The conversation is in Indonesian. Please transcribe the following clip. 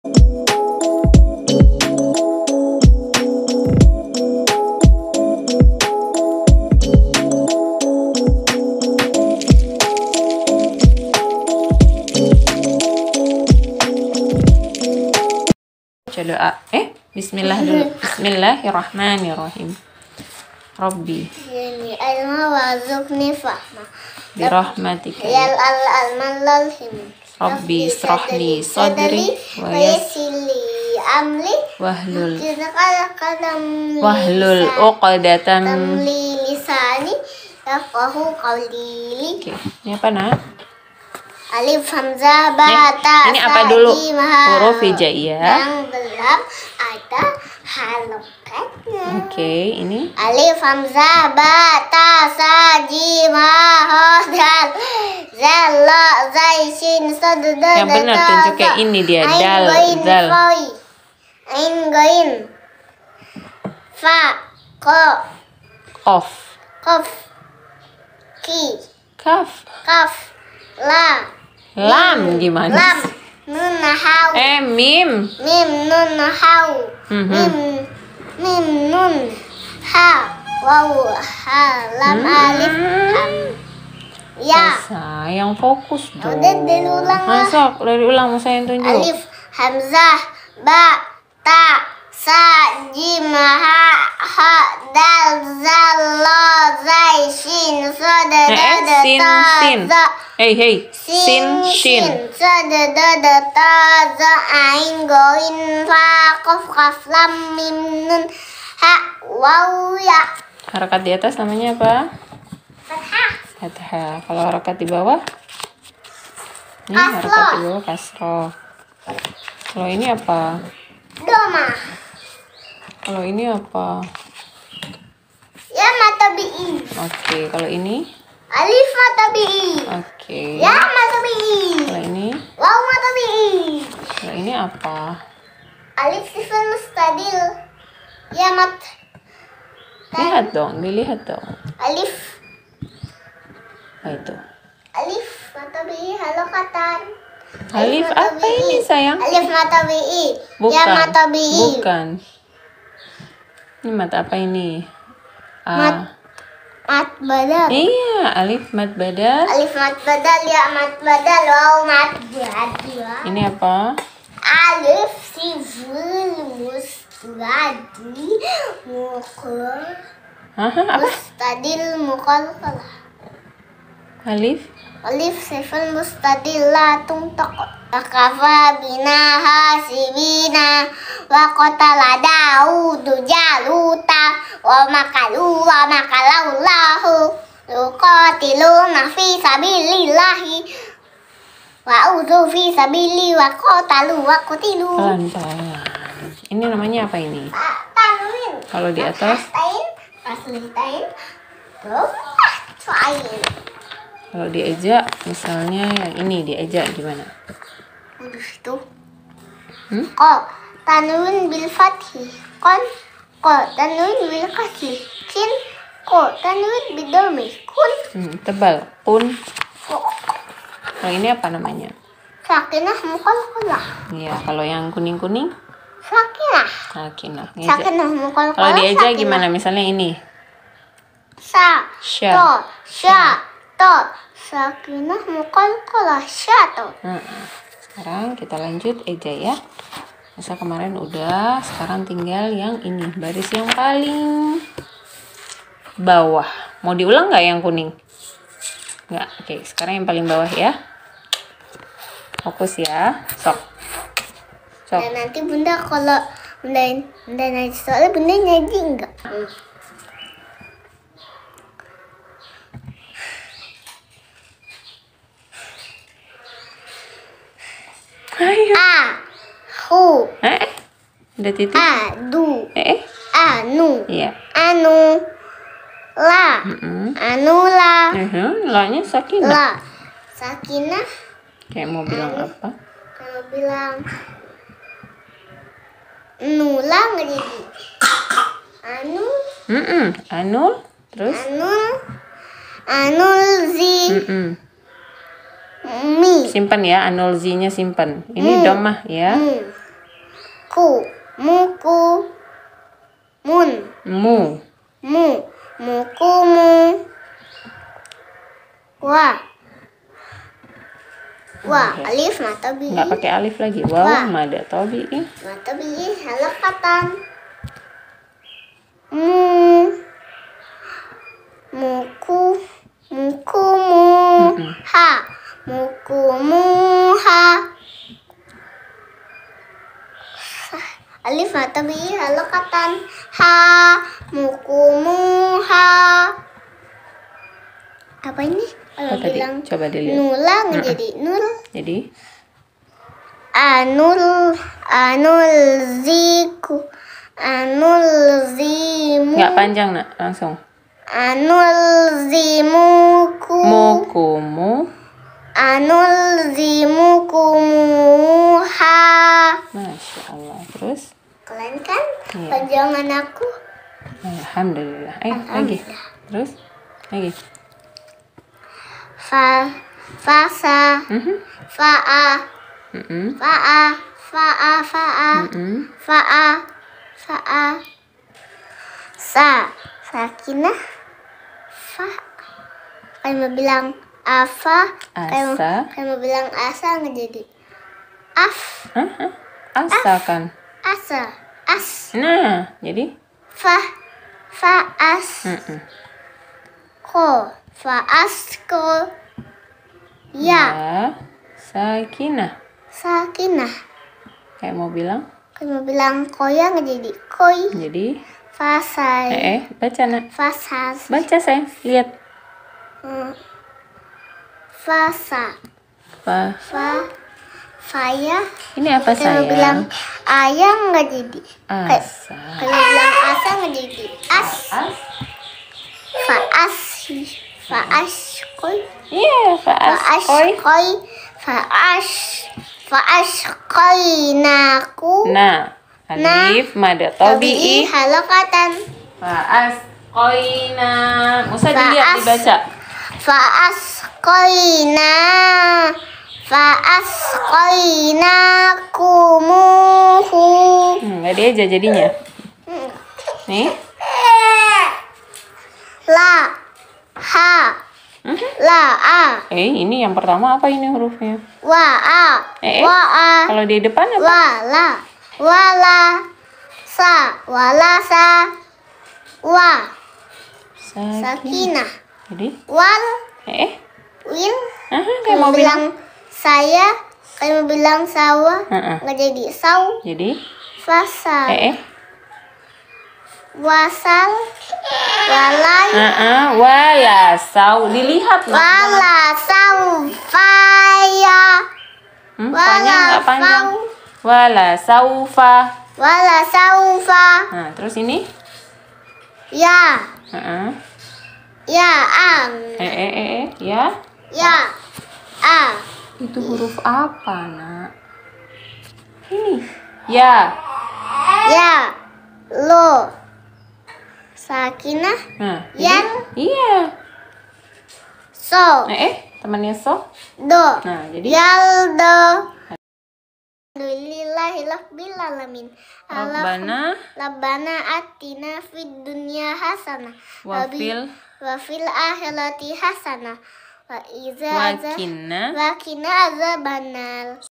doa eh bismillah dulu bismillahirrahmanirrahim Rabbi Birahmatika Ya Allah almal Rabbi israhli sadri wa yassirli amli wahlul wahlul uqdatan lisani yafqahu qawli. Oke, ini apa, Nak? Alif Hamzah Bata Ini apa dulu? Huruf hijaiyah Yang gelap ada halokatnya Oke, okay, ini Alif Hamzah Bata Sajima Hodal Zalo Zaisin Sadudah Yang benar tunjuknya ini dia Dal Zal Ain Goin Fa Ko Kof Kof Ki Kaf Kaf La Lam gimana? Lam nun hau. Eh mim. Mim nun hau. Mhm. Mim mim nun ha Wow. ha lam mhm. alif ham. Ya. Eh, sayang fokus dong. Udah dari ulang. Masuk dari ulang saya tunjuk. Alif hamzah ba ta sa jim ha ha dal za lo zai shin so da da da sin sin hey hey sin shin so da da da ta za ain go in fa qaf qaf lam mim nun ha waw ya harakat di atas namanya apa fathah fathah kalau harakat di bawah ini harakat di bawah kasroh kalau ini apa domah kalau ini apa? Ya mata bi. Oke, okay. kalau ini? Alif mata bi. Oke. Okay. Ya mata bi. Kalau ini? Wow mata bi. Kalau ini apa? Alif sifil mustadil. Ya mat. Lihat dong, dilihat dong. Alif. Nah, itu. Alif mata Halo Katan. Alif, Alif apa ini sayang? Alif mata bi. Ya, Bukan. Ya mata bi. Bukan. Ini mat apa ini? A. Ah. Mat mat badal. Iya, alif mat badal. Alif mat badal ya mat badal Wow, mat badal. Ini apa? Alif sifil mustadi mukul. Hah? Mustadil kalah. Alif Alif sifan tung tungtak Takafa bina hasibina Wa qatala daudu jaluta Wa makalu wa makalaulahu Yukatiluna fi sabilillahi Wa uzu fi sabili wa lu wa kotilu. pelan Ini namanya apa ini? Kalau di atas? Aslitain tuh Terus Aslitain kalau dieja misalnya yang ini dieja gimana Udah itu hmm? tanwin bil fathi kon kok tanwin bil kasih kin tanwin bil domi kun hmm, tebal kun kalau ini apa namanya sakinah mukol kulah iya kalau yang kuning kuning sakinah sakinah sakinah mukol kulah kalau dieja gimana misalnya ini sa sha, sha. Tot Sakinah mukalkalah satu. Nah, sekarang kita lanjut aja ya. Masa kemarin udah, sekarang tinggal yang ini, baris yang paling bawah. Mau diulang nggak yang kuning? Nggak, oke. Sekarang yang paling bawah ya. Fokus ya, sok. Sok. Dan nah, nanti bunda kalau bunda, bunda nanti soalnya bunda nyaji enggak? Hmm. aku. Eh, eh? Ada titik. A du. Eh, eh? Anu. Iya. Anu. La. Mm -mm. Anu la. Uh -huh. La-nya sakinah. La. Sakinah. Kayak mau bilang anu. apa? Kalau bilang nula nggak jadi. Anu. Mm -mm. Anu. Terus? Anu. z. Mm -mm. Mi. Simpan ya, z-nya simpan. Ini mm. domah ya. Mm ku muku mun mu mu muku mu wa wa alif alif matobi nggak pakai alif lagi wow wa. mada tobi ini, matobi halakatan mu muku apa ini kalau oh, bilang coba dilihat nulang uh jadi nul jadi anul anul ziku anul zimu nggak panjang nak langsung anul zimuku mukumu anul zimukumuha masya allah terus kalian kan iya. panjangan aku alhamdulillah eh alhamdulillah. lagi terus lagi fa fa fa fa fa sa mm-hmm. a a mm-hmm. a fa a fa a fa a mm-hmm. sa kina fa mau bilang afa kamu mau bilang asa nggak jadi af asa kan asa as nah jadi fa fa as ko fa as ko Ya. ya. Sakinah. Sakinah. Kayak mau bilang? Kayak mau bilang koya nggak jadi koi. Jadi. Fasai. Eh, eh baca nak. Fasas. Baca saya lihat. Hmm. Fasa. Fa. Fa. Faya. Ini apa saya? Kalau bilang ayang nggak jadi. Asa. Kalau bilang asa nggak jadi as. As. Faas. Faas Faas koi, koi فأشقي yeah, Faas koi naku, nah alif mada tobi'i halakatan fa'asqaina Musa dilihat dibaca fa'asqaina fa'asqaina kumuhu nggak dia aja jadinya hmm. nih la H. Hmm? La A. Eh, ini yang pertama apa ini hurufnya? Wa A. Eh, eh. Wa A. Kalau di depan apa? Wa la. Wa la. Sa. Wa la sa. Wa. Sakina. Jadi? Wal. Eh. eh. Win? Aha, kayak mau bilang, saya kayak mau bilang sawah uh -uh. nggak jadi saw. Jadi? Fasal. Eh. eh. Wasal. Ya, Wala sau. Dilihat hmm, Wala sau faya. panjang nggak panjang? Wala saufa. Wala saufa. Nah, terus ini? Ya. Uh -uh. Ya ang. Eh eh eh eh. Ya. Ya. A. Itu huruf apa, Nak? Ini. Ya. Ya. Lo sakina, nah, yang iya so eh, eh temannya so do nah jadi yaldo Alhamdulillahirrahmanirrahim Rabbana Rabbana atina fid dunya hasanah Wafil Wafil akhirati hasanah Wa iza wakina Wakinna azabanal